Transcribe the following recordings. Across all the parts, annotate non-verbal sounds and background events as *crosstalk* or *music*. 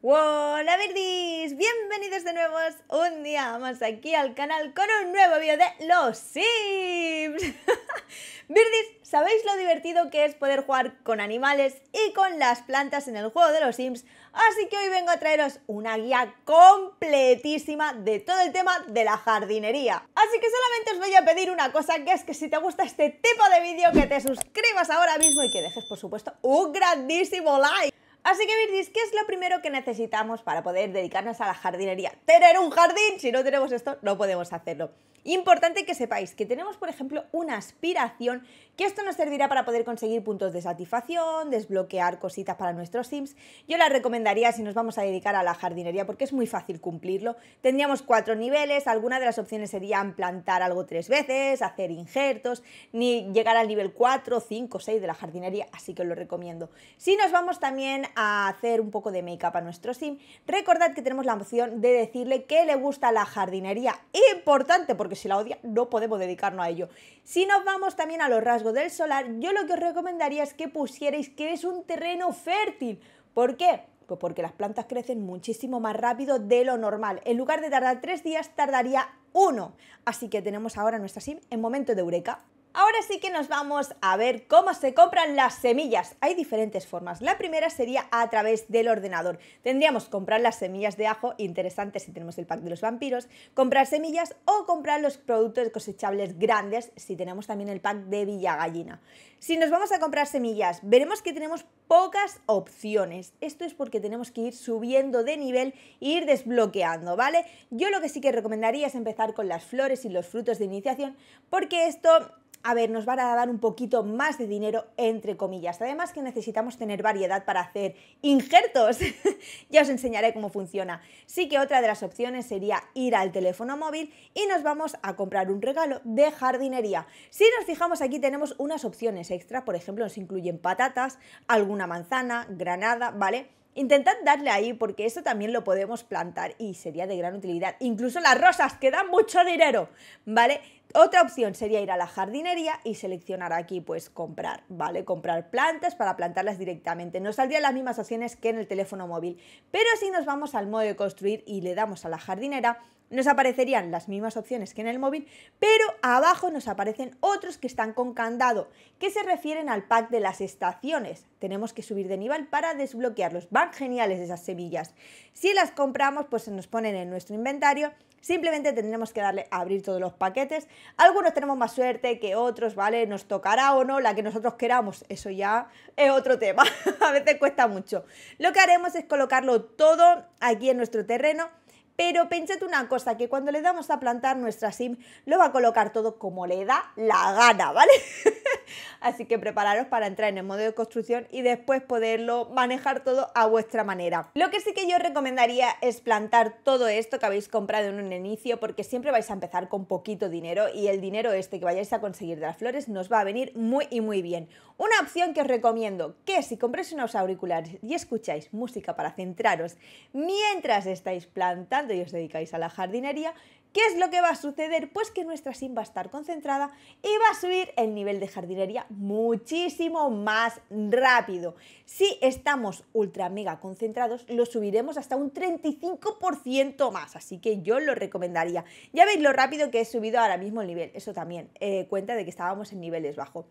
Hola Verdis, bienvenidos de nuevo un día más aquí al canal con un nuevo vídeo de los Sims. *laughs* Verdis, ¿sabéis lo divertido que es poder jugar con animales y con las plantas en el juego de los Sims? Así que hoy vengo a traeros una guía completísima de todo el tema de la jardinería. Así que solamente os voy a pedir una cosa, que es que si te gusta este tipo de vídeo, que te suscribas ahora mismo y que dejes por supuesto un grandísimo like. Así que Virgis, ¿qué es lo primero que necesitamos para poder dedicarnos a la jardinería? Tener un jardín, si no tenemos esto no podemos hacerlo. Importante que sepáis que tenemos, por ejemplo, una aspiración que esto nos servirá para poder conseguir puntos de satisfacción, desbloquear cositas para nuestros sims. Yo la recomendaría si nos vamos a dedicar a la jardinería porque es muy fácil cumplirlo. Tendríamos cuatro niveles, alguna de las opciones serían plantar algo tres veces, hacer injertos, ni llegar al nivel 4, 5, 6 de la jardinería, así que os lo recomiendo. Si nos vamos también a hacer un poco de make-up a nuestro sim, recordad que tenemos la opción de decirle que le gusta la jardinería. Importante, porque si la odia no podemos dedicarnos a ello. Si nos vamos también a los rasgos del solar, yo lo que os recomendaría es que pusierais que es un terreno fértil. ¿Por qué? Pues porque las plantas crecen muchísimo más rápido de lo normal. En lugar de tardar tres días, tardaría uno. Así que tenemos ahora nuestra sim en momento de eureka. Ahora sí que nos vamos a ver cómo se compran las semillas. Hay diferentes formas. La primera sería a través del ordenador. Tendríamos comprar las semillas de ajo, interesante si tenemos el pack de los vampiros, comprar semillas o comprar los productos cosechables grandes si tenemos también el pack de Villagallina. Si nos vamos a comprar semillas, veremos que tenemos pocas opciones. Esto es porque tenemos que ir subiendo de nivel e ir desbloqueando, ¿vale? Yo lo que sí que recomendaría es empezar con las flores y los frutos de iniciación porque esto a ver, nos van a dar un poquito más de dinero, entre comillas. Además que necesitamos tener variedad para hacer injertos. *laughs* ya os enseñaré cómo funciona. Sí que otra de las opciones sería ir al teléfono móvil y nos vamos a comprar un regalo de jardinería. Si nos fijamos aquí tenemos unas opciones extra, por ejemplo, nos incluyen patatas, alguna manzana, granada, ¿vale? Intentad darle ahí porque eso también lo podemos plantar y sería de gran utilidad. Incluso las rosas que dan mucho dinero, ¿vale? Otra opción sería ir a la jardinería y seleccionar aquí, pues comprar, ¿vale? Comprar plantas para plantarlas directamente. no saldrían las mismas opciones que en el teléfono móvil. Pero si nos vamos al modo de construir y le damos a la jardinera, nos aparecerían las mismas opciones que en el móvil, pero abajo nos aparecen otros que están con candado, que se refieren al pack de las estaciones. Tenemos que subir de nivel para desbloquearlos. Van geniales esas semillas. Si las compramos, pues se nos ponen en nuestro inventario. Simplemente tendremos que darle a abrir todos los paquetes. Algunos tenemos más suerte que otros, ¿vale? Nos tocará o no la que nosotros queramos. Eso ya es otro tema. *laughs* a veces cuesta mucho. Lo que haremos es colocarlo todo aquí en nuestro terreno pero pensad una cosa, que cuando le damos a plantar nuestra SIM, lo va a colocar todo como le da la gana, ¿vale? *laughs* *laughs* Así que prepararos para entrar en el modo de construcción y después poderlo manejar todo a vuestra manera. Lo que sí que yo recomendaría es plantar todo esto que habéis comprado en un inicio porque siempre vais a empezar con poquito dinero y el dinero este que vayáis a conseguir de las flores nos va a venir muy y muy bien. Una opción que os recomiendo, que si compráis unos auriculares y escucháis música para centraros mientras estáis plantando y os dedicáis a la jardinería, ¿Qué es lo que va a suceder? Pues que nuestra sim va a estar concentrada y va a subir el nivel de jardinería muchísimo más rápido. Si estamos ultra mega concentrados, lo subiremos hasta un 35% más, así que yo lo recomendaría. Ya veis lo rápido que he subido ahora mismo el nivel, eso también eh, cuenta de que estábamos en niveles bajos.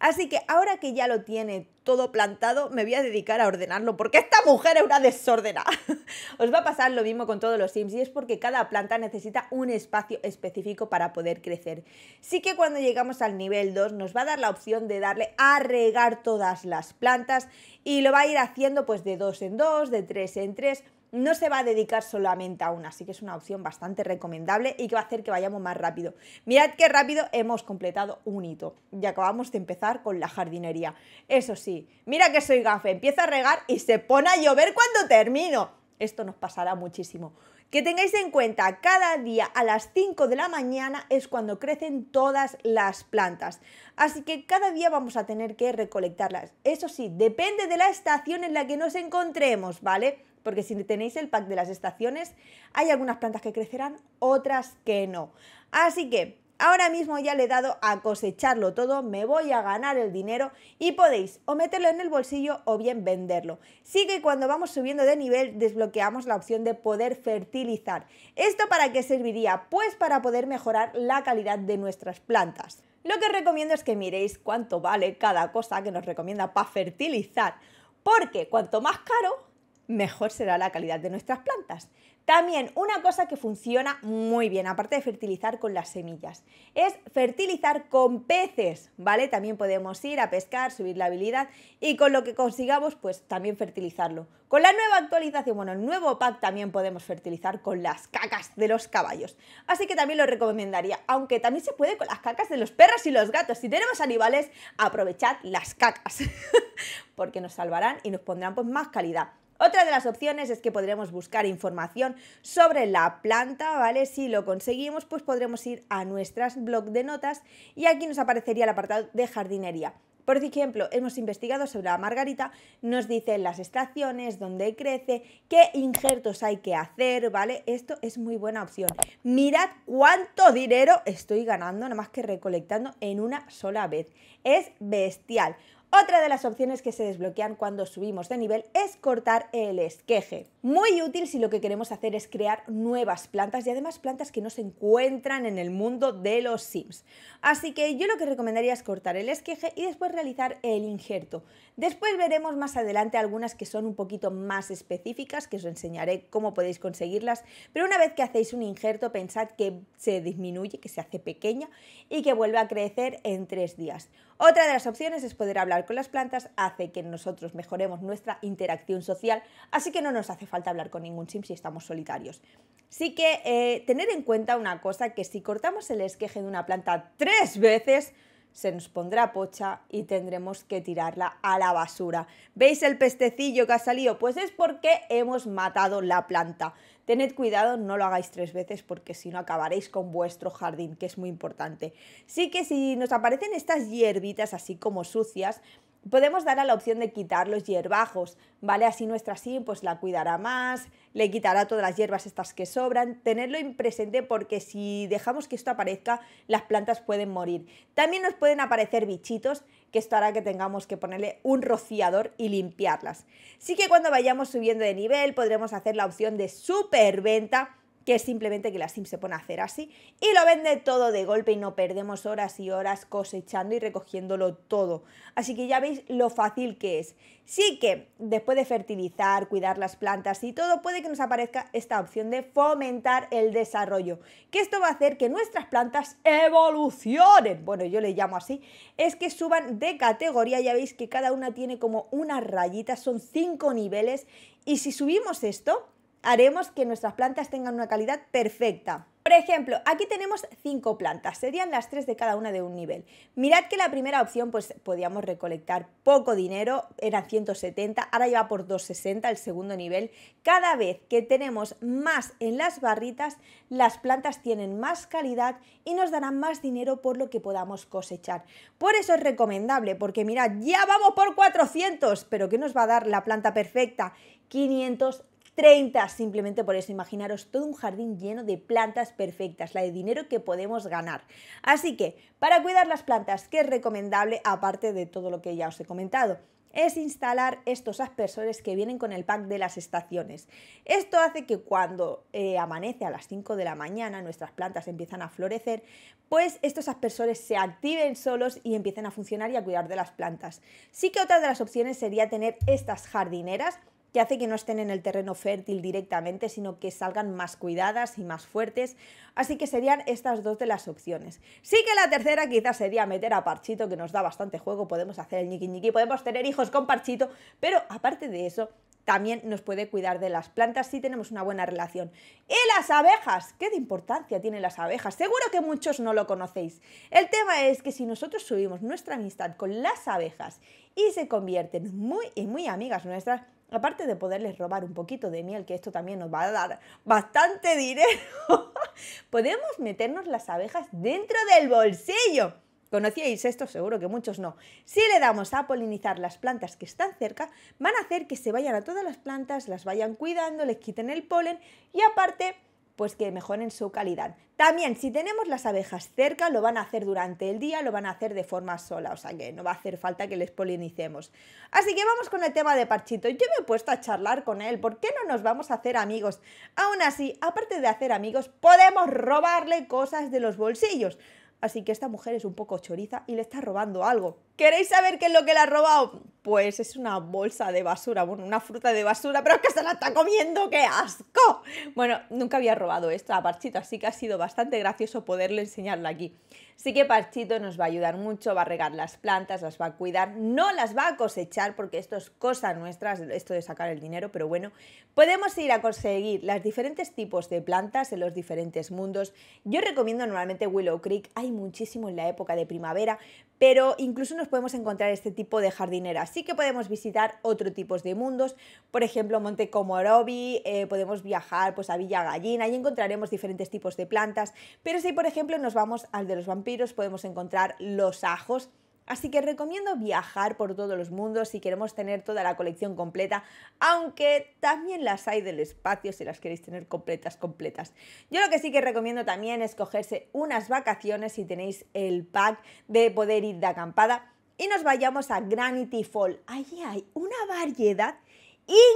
Así que ahora que ya lo tiene todo plantado, me voy a dedicar a ordenarlo, porque esta mujer es una desordenada. *laughs* Os va a pasar lo mismo con todos los Sims, y es porque cada planta necesita un espacio específico para poder crecer. Sí que cuando llegamos al nivel 2 nos va a dar la opción de darle a regar todas las plantas, y lo va a ir haciendo pues de 2 en 2, de 3 en 3 no se va a dedicar solamente a una, así que es una opción bastante recomendable y que va a hacer que vayamos más rápido. Mirad qué rápido hemos completado un hito y acabamos de empezar con la jardinería. Eso sí, mira que soy gafe, empieza a regar y se pone a llover cuando termino. Esto nos pasará muchísimo. Que tengáis en cuenta, cada día a las 5 de la mañana es cuando crecen todas las plantas. Así que cada día vamos a tener que recolectarlas. Eso sí, depende de la estación en la que nos encontremos, ¿vale? porque si tenéis el pack de las estaciones, hay algunas plantas que crecerán, otras que no. Así que ahora mismo ya le he dado a cosecharlo todo, me voy a ganar el dinero y podéis o meterlo en el bolsillo o bien venderlo. Sí que cuando vamos subiendo de nivel desbloqueamos la opción de poder fertilizar. ¿Esto para qué serviría? Pues para poder mejorar la calidad de nuestras plantas. Lo que recomiendo es que miréis cuánto vale cada cosa que nos recomienda para fertilizar, porque cuanto más caro, mejor será la calidad de nuestras plantas. También una cosa que funciona muy bien, aparte de fertilizar con las semillas, es fertilizar con peces, ¿vale? También podemos ir a pescar, subir la habilidad y con lo que consigamos, pues también fertilizarlo. Con la nueva actualización, bueno, el nuevo pack también podemos fertilizar con las cacas de los caballos. Así que también lo recomendaría, aunque también se puede con las cacas de los perros y los gatos. Si tenemos animales, aprovechad las cacas, *laughs* porque nos salvarán y nos pondrán pues más calidad. Otra de las opciones es que podremos buscar información sobre la planta, ¿vale? Si lo conseguimos, pues podremos ir a nuestras blog de notas y aquí nos aparecería el apartado de jardinería. Por ejemplo, hemos investigado sobre la margarita, nos dicen las estaciones, dónde crece, qué injertos hay que hacer, ¿vale? Esto es muy buena opción. Mirad cuánto dinero estoy ganando, nada más que recolectando en una sola vez. Es bestial. Otra de las opciones que se desbloquean cuando subimos de nivel es cortar el esqueje. Muy útil si lo que queremos hacer es crear nuevas plantas y además plantas que no se encuentran en el mundo de los Sims. Así que yo lo que recomendaría es cortar el esqueje y después realizar el injerto. Después veremos más adelante algunas que son un poquito más específicas, que os enseñaré cómo podéis conseguirlas, pero una vez que hacéis un injerto pensad que se disminuye, que se hace pequeña y que vuelve a crecer en tres días. Otra de las opciones es poder hablar con las plantas, hace que nosotros mejoremos nuestra interacción social, así que no nos hace falta hablar con ningún sim si estamos solitarios. Sí que eh, tener en cuenta una cosa, que si cortamos el esqueje de una planta tres veces, se nos pondrá pocha y tendremos que tirarla a la basura. ¿Veis el pestecillo que ha salido? Pues es porque hemos matado la planta. Tened cuidado, no lo hagáis tres veces porque si no acabaréis con vuestro jardín, que es muy importante. Sí que si nos aparecen estas hierbitas así como sucias, podemos dar a la opción de quitar los hierbajos, ¿vale? Así nuestra sim pues la cuidará más, le quitará todas las hierbas estas que sobran, tenerlo en presente porque si dejamos que esto aparezca, las plantas pueden morir. También nos pueden aparecer bichitos, que esto hará que tengamos que ponerle un rociador y limpiarlas. Sí que cuando vayamos subiendo de nivel podremos hacer la opción de superventa, que es simplemente que la sim se pone a hacer así y lo vende todo de golpe y no perdemos horas y horas cosechando y recogiéndolo todo. Así que ya veis lo fácil que es. Sí que después de fertilizar, cuidar las plantas y todo, puede que nos aparezca esta opción de fomentar el desarrollo, que esto va a hacer que nuestras plantas evolucionen, bueno yo le llamo así, es que suban de categoría, ya veis que cada una tiene como unas rayitas, son cinco niveles y si subimos esto, haremos que nuestras plantas tengan una calidad perfecta. Por ejemplo, aquí tenemos cinco plantas, serían las tres de cada una de un nivel. Mirad que la primera opción, pues podíamos recolectar poco dinero, eran 170, ahora ya va por 260 el segundo nivel. Cada vez que tenemos más en las barritas, las plantas tienen más calidad y nos darán más dinero por lo que podamos cosechar. Por eso es recomendable, porque mirad, ya vamos por 400, pero ¿qué nos va a dar la planta perfecta? 500 30 simplemente por eso. Imaginaros todo un jardín lleno de plantas perfectas, la de dinero que podemos ganar. Así que, para cuidar las plantas, que es recomendable aparte de todo lo que ya os he comentado? es instalar estos aspersores que vienen con el pack de las estaciones. Esto hace que cuando eh, amanece a las 5 de la mañana, nuestras plantas empiezan a florecer, pues estos aspersores se activen solos y empiecen a funcionar y a cuidar de las plantas. Sí que otra de las opciones sería tener estas jardineras que hace que no estén en el terreno fértil directamente, sino que salgan más cuidadas y más fuertes. Así que serían estas dos de las opciones. Sí que la tercera quizás sería meter a Parchito, que nos da bastante juego, podemos hacer el ñiqui ñiqui, podemos tener hijos con Parchito, pero aparte de eso, también nos puede cuidar de las plantas si tenemos una buena relación. ¿Y las abejas? ¿Qué de importancia tienen las abejas? Seguro que muchos no lo conocéis. El tema es que si nosotros subimos nuestra amistad con las abejas y se convierten muy y muy amigas nuestras, aparte de poderles robar un poquito de miel, que esto también nos va a dar bastante dinero, *laughs* podemos meternos las abejas dentro del bolsillo. ¿Conocíais esto? Seguro que muchos no. Si le damos a polinizar las plantas que están cerca, van a hacer que se vayan a todas las plantas, las vayan cuidando, les quiten el polen y aparte pues que mejoren su calidad. También, si tenemos las abejas cerca, lo van a hacer durante el día, lo van a hacer de forma sola, o sea que no va a hacer falta que les polinicemos. Así que vamos con el tema de Parchito. Yo me he puesto a charlar con él, ¿por qué no nos vamos a hacer amigos? Aún así, aparte de hacer amigos, podemos robarle cosas de los bolsillos. Así que esta mujer es un poco choriza y le está robando algo. ¿Queréis saber qué es lo que le ha robado? pues es una bolsa de basura, bueno, una fruta de basura, pero que se la está comiendo, qué asco. Bueno, nunca había robado esta parchita, así que ha sido bastante gracioso poderle enseñarla aquí. Sí que Parchito nos va a ayudar mucho, va a regar las plantas, las va a cuidar, no las va a cosechar porque esto es cosa nuestra, esto de sacar el dinero, pero bueno, podemos ir a conseguir los diferentes tipos de plantas en los diferentes mundos. Yo recomiendo normalmente Willow Creek, hay muchísimo en la época de primavera, pero incluso nos podemos encontrar este tipo de jardinera. así que podemos visitar otro tipo de mundos, por ejemplo Monte Comorobi, eh, podemos viajar pues, a Villa Gallina y encontraremos diferentes tipos de plantas, pero si por ejemplo nos vamos al de los vampiros, podemos encontrar los ajos. Así que recomiendo viajar por todos los mundos si queremos tener toda la colección completa, aunque también las hay del espacio si las queréis tener completas, completas. Yo lo que sí que recomiendo también es cogerse unas vacaciones si tenéis el pack de poder ir de acampada y nos vayamos a Granity Fall. Allí hay una variedad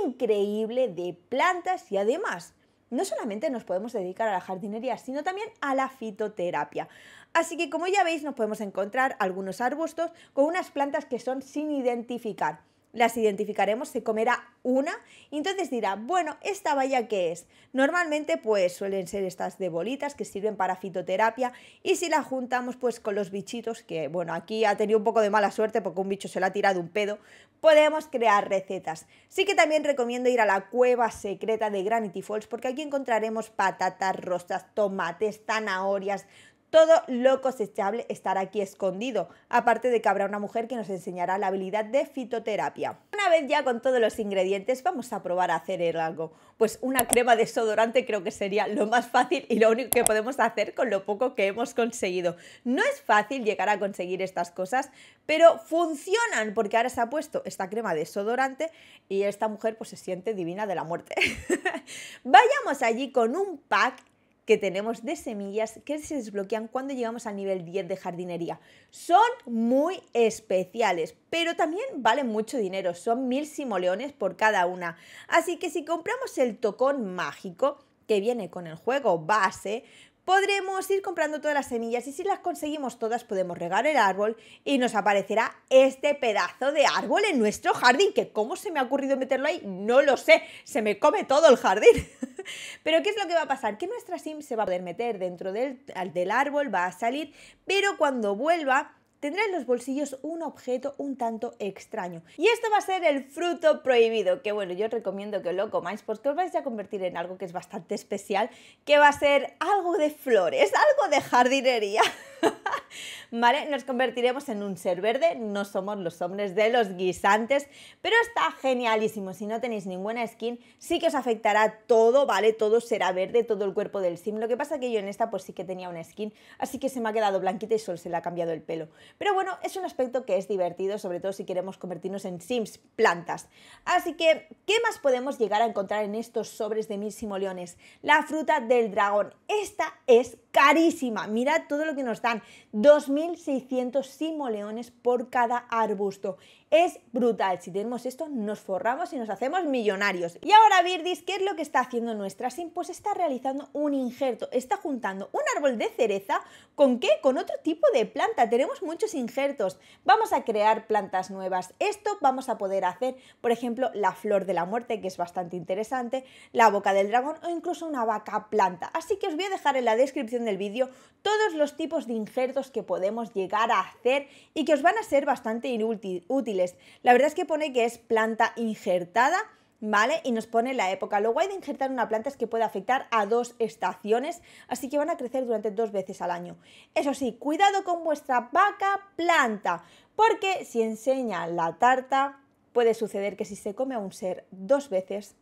increíble de plantas y además no solamente nos podemos dedicar a la jardinería, sino también a la fitoterapia. Así que como ya veis nos podemos encontrar algunos arbustos con unas plantas que son sin identificar. Las identificaremos, se comerá una y entonces dirá, bueno, ¿esta valla qué es? Normalmente pues suelen ser estas de bolitas que sirven para fitoterapia y si la juntamos pues con los bichitos, que bueno, aquí ha tenido un poco de mala suerte porque un bicho se lo ha tirado un pedo, podemos crear recetas. Sí que también recomiendo ir a la cueva secreta de Granity Falls porque aquí encontraremos patatas rostras, tomates, zanahorias, todo lo cosechable estará aquí escondido, aparte de que habrá una mujer que nos enseñará la habilidad de fitoterapia. Una vez ya con todos los ingredientes, vamos a probar a hacer el algo. Pues una crema desodorante creo que sería lo más fácil y lo único que podemos hacer con lo poco que hemos conseguido. No es fácil llegar a conseguir estas cosas, pero funcionan porque ahora se ha puesto esta crema desodorante y esta mujer pues se siente divina de la muerte. *laughs* Vayamos allí con un pack que tenemos de semillas que se desbloquean cuando llegamos al nivel 10 de jardinería. Son muy especiales, pero también valen mucho dinero, son mil simoleones por cada una. Así que si compramos el tocón mágico que viene con el juego base, podremos ir comprando todas las semillas y si las conseguimos todas podemos regar el árbol y nos aparecerá este pedazo de árbol en nuestro jardín, que cómo se me ha ocurrido meterlo ahí, no lo sé, se me come todo el jardín. *laughs* pero ¿qué es lo que va a pasar? Que nuestra sim se va a poder meter dentro del, del árbol, va a salir, pero cuando vuelva Tendré en los bolsillos un objeto un tanto extraño. Y esto va a ser el fruto prohibido, que bueno, yo recomiendo que lo comáis porque os vais a convertir en algo que es bastante especial, que va a ser algo de flores, algo de jardinería. *laughs* *laughs* ¿vale? Nos convertiremos en un ser verde, no somos los hombres de los guisantes, pero está genialísimo. Si no tenéis ninguna skin, sí que os afectará todo, ¿vale? Todo será verde, todo el cuerpo del sim. Lo que pasa que yo en esta pues sí que tenía una skin, así que se me ha quedado blanquita y solo se le ha cambiado el pelo. Pero bueno, es un aspecto que es divertido, sobre todo si queremos convertirnos en sims plantas. Así que, ¿qué más podemos llegar a encontrar en estos sobres de mil simoleones? La fruta del dragón. Esta es carísima. Mira todo lo que nos dan. 2.600 simoleones por cada arbusto. Es brutal. Si tenemos esto, nos forramos y nos hacemos millonarios. Y ahora Virdis, ¿qué es lo que está haciendo nuestra SIM? Pues está realizando un injerto. Está juntando un árbol de cereza con qué? Con otro tipo de planta. Tenemos muchos injertos. Vamos a crear plantas nuevas. Esto vamos a poder hacer, por ejemplo, la flor de la muerte, que es bastante interesante, la boca del dragón o incluso una vaca planta. Así que os voy a dejar en la descripción del vídeo todos los tipos de injertos que podemos llegar a hacer y que os van a ser bastante útiles la verdad es que pone que es planta injertada. ¿vale? Y nos pone la época. Lo guay de injertar una planta es que puede afectar a dos estaciones, así que van a crecer durante dos veces al año. Eso sí, cuidado con vuestra vaca planta, porque si enseña la tarta, puede suceder que si se come a un ser dos veces,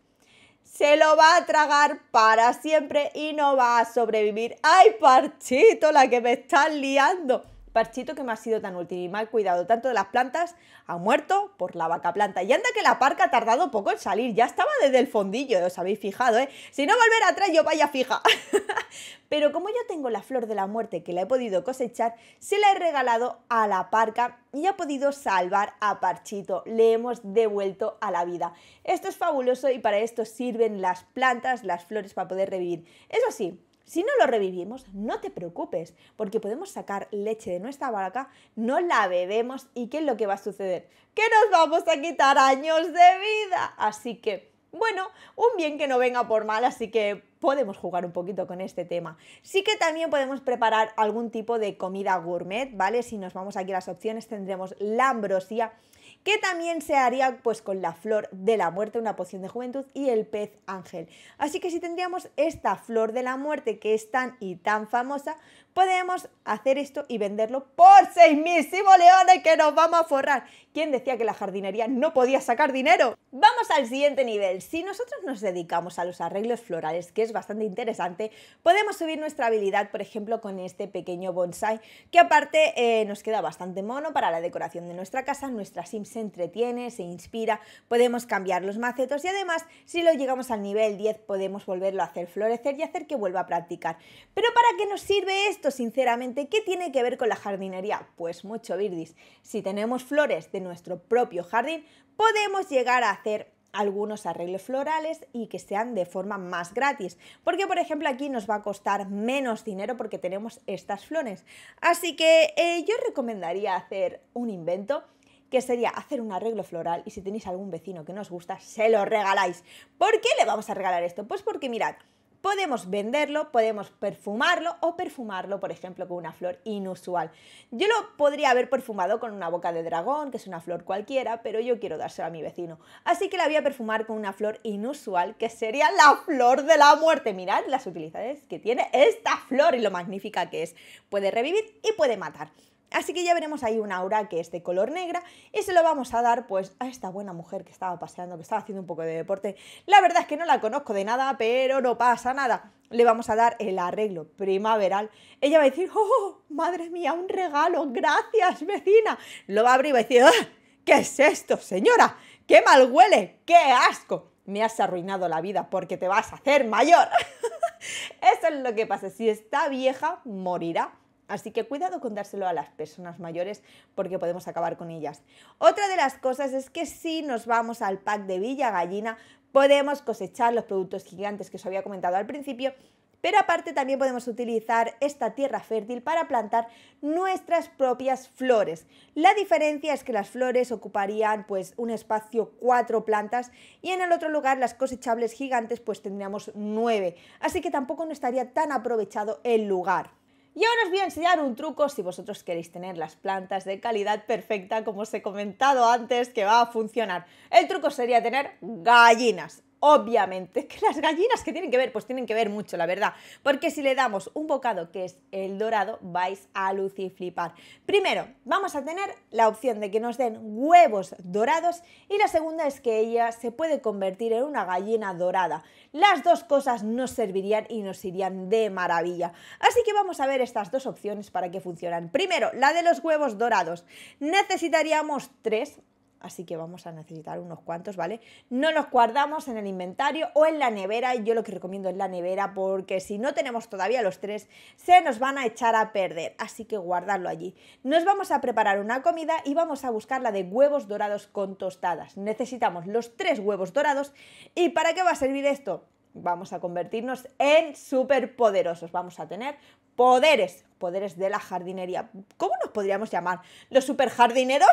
se lo va a tragar para siempre y no va a sobrevivir. ¡Ay, parchito, la que me está liando! Parchito que me ha sido tan útil y mal cuidado tanto de las plantas, ha muerto por la vaca planta. Y anda que la parca ha tardado poco en salir, ya estaba desde el fondillo, os habéis fijado, ¿eh? Si no volver atrás, yo vaya fija. *laughs* Pero como yo tengo la flor de la muerte que la he podido cosechar, se la he regalado a la parca y ha podido salvar a Parchito. Le hemos devuelto a la vida. Esto es fabuloso y para esto sirven las plantas, las flores para poder revivir. Eso sí, si no lo revivimos, no te preocupes, porque podemos sacar leche de nuestra vaca, no la bebemos y ¿qué es lo que va a suceder? Que nos vamos a quitar años de vida. Así que, bueno, un bien que no venga por mal, así que podemos jugar un poquito con este tema. Sí que también podemos preparar algún tipo de comida gourmet, ¿vale? Si nos vamos aquí a las opciones, tendremos la ambrosía que también se haría pues con la flor de la muerte, una poción de juventud y el pez ángel. Así que si tendríamos esta flor de la muerte que es tan y tan famosa, podemos hacer esto y venderlo por 6.000 leones que nos vamos a forrar. ¿Quién decía que la jardinería no podía sacar dinero? Vamos al siguiente nivel. Si nosotros nos dedicamos a los arreglos florales, que es bastante interesante, podemos subir nuestra habilidad, por ejemplo, con este pequeño bonsai, que aparte eh, nos queda bastante mono para la decoración de nuestra casa, nuestra sim se entretiene, se inspira, podemos cambiar los macetos y además, si lo llegamos al nivel 10, podemos volverlo a hacer florecer y hacer que vuelva a practicar. Pero ¿para qué nos sirve esto? esto, sinceramente, ¿qué tiene que ver con la jardinería? Pues mucho, birdis Si tenemos flores de nuestro propio jardín, podemos llegar a hacer algunos arreglos florales y que sean de forma más gratis. Porque, por ejemplo, aquí nos va a costar menos dinero porque tenemos estas flores. Así que eh, yo recomendaría hacer un invento que sería hacer un arreglo floral y si tenéis algún vecino que nos gusta, se lo regaláis. ¿Por qué le vamos a regalar esto? Pues porque mirad, Podemos venderlo, podemos perfumarlo o perfumarlo, por ejemplo, con una flor inusual. Yo lo podría haber perfumado con una boca de dragón, que es una flor cualquiera, pero yo quiero dárselo a mi vecino. Así que la voy a perfumar con una flor inusual, que sería la flor de la muerte. Mirad las utilidades que tiene esta flor y lo magnífica que es. Puede revivir y puede matar. Así que ya veremos ahí un aura que es de color negra y se lo vamos a dar pues a esta buena mujer que estaba paseando, que estaba haciendo un poco de deporte. La verdad es que no la conozco de nada, pero no pasa nada. Le vamos a dar el arreglo primaveral. Ella va a decir, ¡oh, madre mía, un regalo! ¡Gracias, vecina! Lo va a abrir y va a decir, ¡Ah! ¿qué es esto, señora? ¡Qué mal huele! ¡Qué asco! Me has arruinado la vida porque te vas a hacer mayor. *laughs* Eso es lo que pasa. Si está vieja, morirá Así que cuidado con dárselo a las personas mayores porque podemos acabar con ellas. Otra de las cosas es que si nos vamos al pack de Villa Gallina, podemos cosechar los productos gigantes que os había comentado al principio pero aparte también podemos utilizar esta tierra fértil para plantar nuestras propias flores. La diferencia es que las flores ocuparían pues un espacio cuatro plantas y en el otro lugar las cosechables gigantes pues tendríamos nueve, así que tampoco no estaría tan aprovechado el lugar. Y ahora os voy a enseñar un truco si vosotros queréis tener las plantas de calidad perfecta, como os he comentado antes, que va a funcionar. El truco sería tener gallinas. Obviamente, que las gallinas que tienen que ver, pues tienen que ver mucho, la verdad. Porque si le damos un bocado que es el dorado, vais a luciflipar. Primero, vamos a tener la opción de que nos den huevos dorados y la segunda es que ella se puede convertir en una gallina dorada. Las dos cosas nos servirían y nos irían de maravilla. Así que vamos a ver estas dos opciones para que funcionan. Primero, la de los huevos dorados. Necesitaríamos tres así que vamos a necesitar unos cuantos, ¿vale? No los guardamos en el inventario o en la nevera, yo lo que recomiendo es la nevera porque si no tenemos todavía los tres, se nos van a echar a perder, así que guardarlo allí. Nos vamos a preparar una comida y vamos a buscar la de huevos dorados con tostadas. Necesitamos los tres huevos dorados y ¿para qué va a servir esto? vamos a convertirnos en superpoderosos. Vamos a tener poderes, poderes de la jardinería. ¿Cómo nos podríamos llamar? ¿Los super jardineros?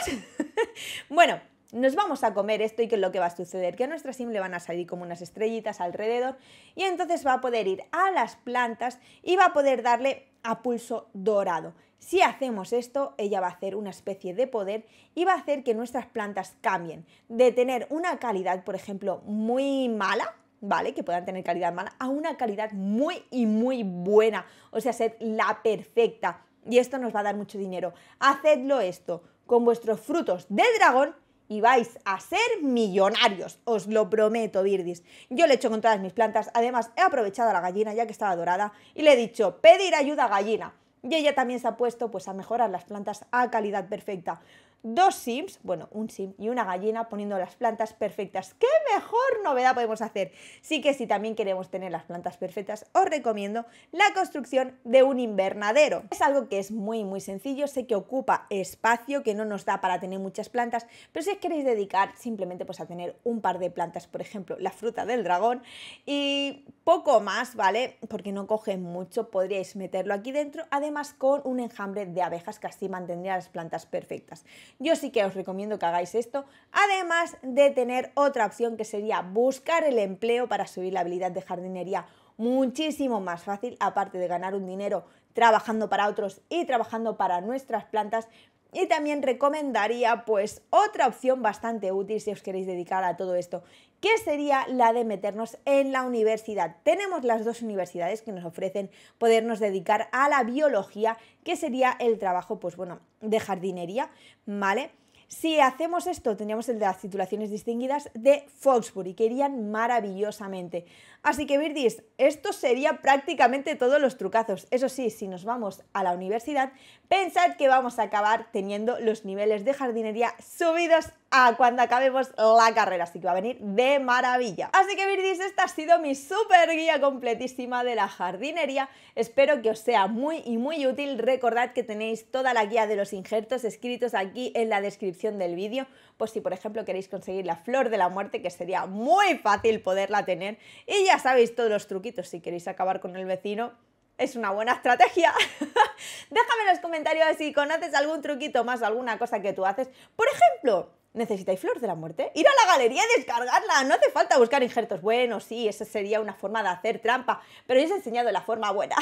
*laughs* bueno, nos vamos a comer esto y qué es lo que va a suceder, que a nuestra sim le van a salir como unas estrellitas alrededor y entonces va a poder ir a las plantas y va a poder darle a pulso dorado. Si hacemos esto, ella va a hacer una especie de poder y va a hacer que nuestras plantas cambien de tener una calidad, por ejemplo, muy mala, ¿vale? Que puedan tener calidad mala, a una calidad muy y muy buena, o sea, sed la perfecta. Y esto nos va a dar mucho dinero. Hacedlo esto con vuestros frutos de dragón y vais a ser millonarios, os lo prometo, Virdis. Yo le he hecho con todas mis plantas, además he aprovechado a la gallina ya que estaba dorada y le he dicho, pedir ayuda a gallina. Y ella también se ha puesto pues a mejorar las plantas a calidad perfecta. Dos sims, bueno, un sim y una gallina poniendo las plantas perfectas. ¡Qué mejor novedad podemos hacer? Sí que si también queremos tener las plantas perfectas, os recomiendo la construcción de un invernadero. Es algo que es muy muy sencillo, sé que ocupa espacio que no nos da para tener muchas plantas, pero si queréis dedicar simplemente pues a tener un par de plantas, por ejemplo, la fruta del dragón y poco más, ¿vale? Porque no coge mucho, podríais meterlo aquí dentro, además con un enjambre de abejas que así mantendría las plantas perfectas. Yo sí que os recomiendo que hagáis esto, además de tener otra opción que sería buscar el empleo para subir la habilidad de jardinería. Muchísimo más fácil, aparte de ganar un dinero trabajando para otros y trabajando para nuestras plantas. Y también recomendaría pues otra opción bastante útil si os queréis dedicar a todo esto, que sería la de meternos en la universidad. Tenemos las dos universidades que nos ofrecen podernos dedicar a la biología, que sería el trabajo pues bueno, de jardinería, ¿vale? Si hacemos esto, tendríamos el de las titulaciones distinguidas de Foxbury, que irían maravillosamente. Así que, Virdis, esto sería prácticamente todos los trucazos. Eso sí, si nos vamos a la universidad, pensad que vamos a acabar teniendo los niveles de jardinería subidos a cuando acabemos la carrera, así que va a venir de maravilla. Así que Virdis, esta ha sido mi super guía completísima de la jardinería, espero que os sea muy y muy útil, recordad que tenéis toda la guía de los injertos escritos aquí en la descripción del vídeo, pues si por ejemplo queréis conseguir la flor de la muerte, que sería muy fácil poderla tener, y ya sabéis todos los truquitos, si queréis acabar con el vecino, es una buena estrategia. *laughs* Déjame en los comentarios si conoces algún truquito más o alguna cosa que tú haces. Por ejemplo, ¿Necesitáis Flor de la Muerte? Ir a la galería y descargarla. No hace falta buscar injertos buenos. Sí, esa sería una forma de hacer trampa. Pero yo os he enseñado la forma buena.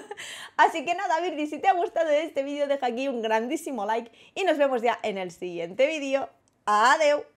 *laughs* Así que nada, Virgi, si te ha gustado este vídeo, deja aquí un grandísimo like. Y nos vemos ya en el siguiente vídeo. Adeu.